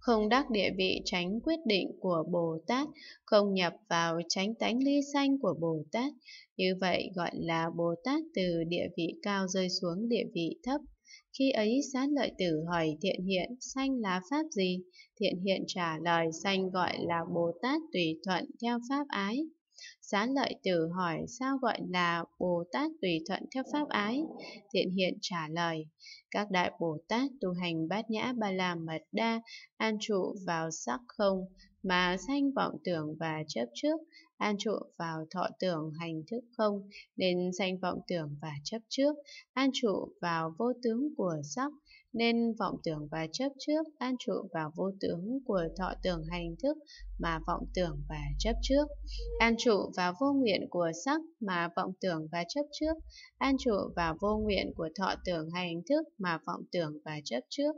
không đắc địa vị tránh quyết định của Bồ Tát, không nhập vào tránh tánh ly sanh của Bồ Tát. Như vậy gọi là Bồ Tát từ địa vị cao rơi xuống địa vị thấp. Khi ấy sát lợi tử hỏi thiện hiện sanh là pháp gì? Thiện hiện trả lời sanh gọi là Bồ Tát tùy thuận theo pháp ái xá lợi tử hỏi sao gọi là Bồ Tát tùy thuận theo pháp ái? Thiện hiện trả lời, các đại Bồ Tát tu hành bát nhã ba la mật đa, an trụ vào sắc không, mà sanh vọng tưởng và chấp trước, an trụ vào thọ tưởng hành thức không, nên sanh vọng tưởng và chấp trước, an trụ vào vô tướng của sắc, nên vọng tưởng và chấp trước an trụ vào vô tướng của thọ tưởng hành thức mà vọng tưởng và chấp trước an trụ và vô nguyện của sắc mà vọng tưởng và chấp trước, an trụ vào vô nguyện của thọ tưởng hay hình thức mà vọng tưởng và chấp trước,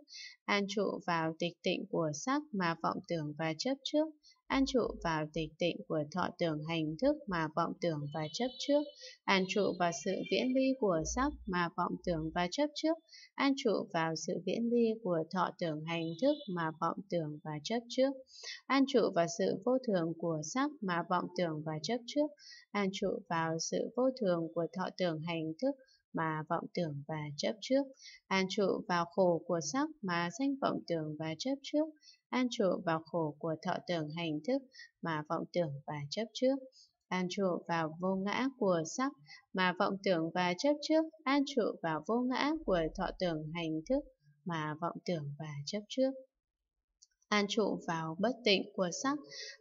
an trụ vào tịch tịnh của sắc mà vọng tưởng và chấp trước, an trụ vào tịch tịnh của thọ tưởng hành thức mà vọng tưởng và chấp trước, an trụ vào sự viễn ly của sắc mà vọng tưởng và chấp trước, an trụ vào sự viễn ly của thọ tưởng hành thức mà vọng tưởng và chấp trước, an trụ vào sự vô thường của sắc mà vọng tưởng và chấp trước, an trụ vào sự vô thường của thọ tưởng hành thức mà vọng tưởng và chấp trước, an trụ vào khổ của sắc mà sanh vọng tưởng và chấp trước, an trụ vào khổ của thọ tưởng hành thức mà vọng tưởng và chấp trước, an trụ vào vô ngã của sắc mà vọng tưởng và chấp trước, an trụ vào vô ngã của thọ tưởng hành thức mà vọng tưởng và chấp trước an trụ vào bất tịnh của sắc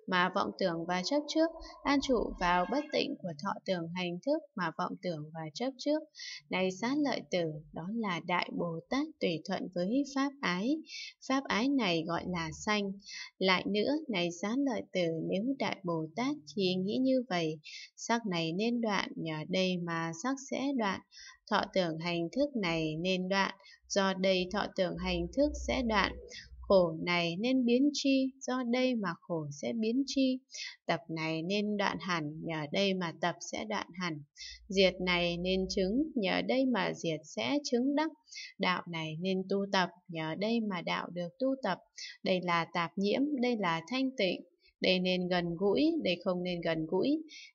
mà vọng tưởng và chấp trước, an trụ vào bất tịnh của thọ tưởng hành thức mà vọng tưởng và chấp trước. Này sát lợi tử, đó là Đại Bồ Tát tùy thuận với Pháp ái. Pháp ái này gọi là sanh. Lại nữa, này sát lợi tử, nếu Đại Bồ Tát khi nghĩ như vậy, sắc này nên đoạn, nhờ đây mà sắc sẽ đoạn. Thọ tưởng hành thức này nên đoạn, do đây thọ tưởng hành thức sẽ đoạn khổ này nên biến chi, do đây mà khổ sẽ biến chi. Tập này nên đoạn hẳn, nhờ đây mà tập sẽ đoạn hẳn. Diệt này nên chứng, nhờ đây mà diệt sẽ chứng đắc. Đạo này nên tu tập, nhờ đây mà đạo được tu tập. Đây là tạp nhiễm, đây là thanh tịnh. Đây nên gần gũi, đây không nên gần gũi.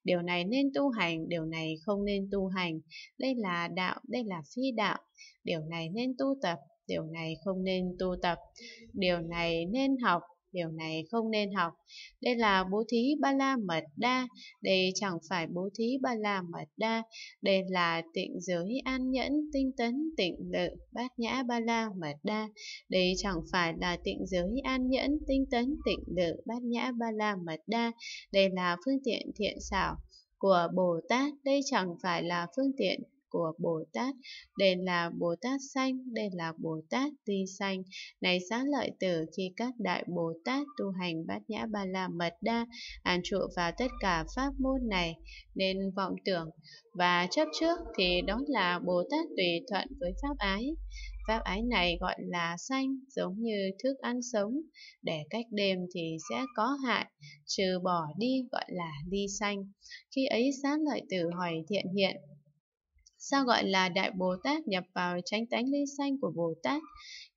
Điều này nên tu hành, điều này không nên tu hành. Đây là đạo, đây là phi đạo. Điều này nên tu tập, điều này không nên tu tập, điều này nên học, điều này không nên học. Đây là bố thí ba la mật đa, đây chẳng phải bố thí ba la mật đa, đây là tịnh giới an nhẫn, tinh tấn, tịnh lự, bát nhã ba la mật đa, đây chẳng phải là tịnh giới an nhẫn, tinh tấn, tịnh lự, bát nhã ba la mật đa, đây là phương tiện thiện xảo của Bồ Tát, đây chẳng phải là phương tiện của Bồ Tát, đền là Bồ Tát xanh, đền là Bồ Tát tuy xanh. Này xá lợi tử, khi các đại Bồ Tát tu hành bát nhã ba la mật đa, an trụ vào tất cả pháp môn này, nên vọng tưởng và chấp trước thì đó là Bồ Tát tùy thuận với pháp ái. Pháp ái này gọi là xanh, giống như thức ăn sống, để cách đêm thì sẽ có hại, trừ bỏ đi gọi là ly xanh. Khi ấy sát lợi tử hỏi thiện hiện, Sao gọi là Đại Bồ Tát nhập vào chánh tánh ly sanh của Bồ Tát?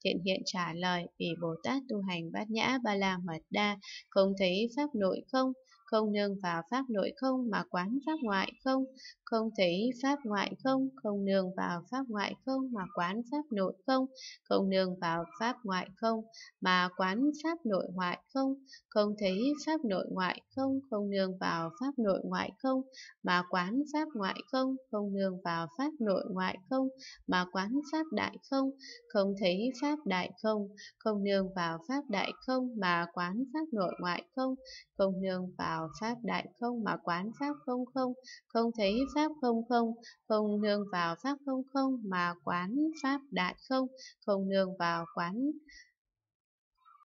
Thiện hiện trả lời, vì Bồ Tát tu hành bát nhã ba la mật đa, không thấy pháp nội không, không nương vào pháp nội không mà quán pháp ngoại không, không thấy pháp ngoại không, không nương vào pháp ngoại không mà quán pháp nội không, không nương vào pháp ngoại không mà quán pháp nội ngoại không, không thấy pháp nội ngoại không, không nương vào pháp nội ngoại không mà quán pháp ngoại không, không nương vào pháp nội ngoại không mà quán pháp đại không, không thấy pháp pháp đại không, không nương vào pháp đại không mà quán pháp nội ngoại không, không nương vào pháp đại không mà quán pháp không không, không thấy pháp không không, không nương vào pháp không không mà quán pháp đại không, không nương vào quán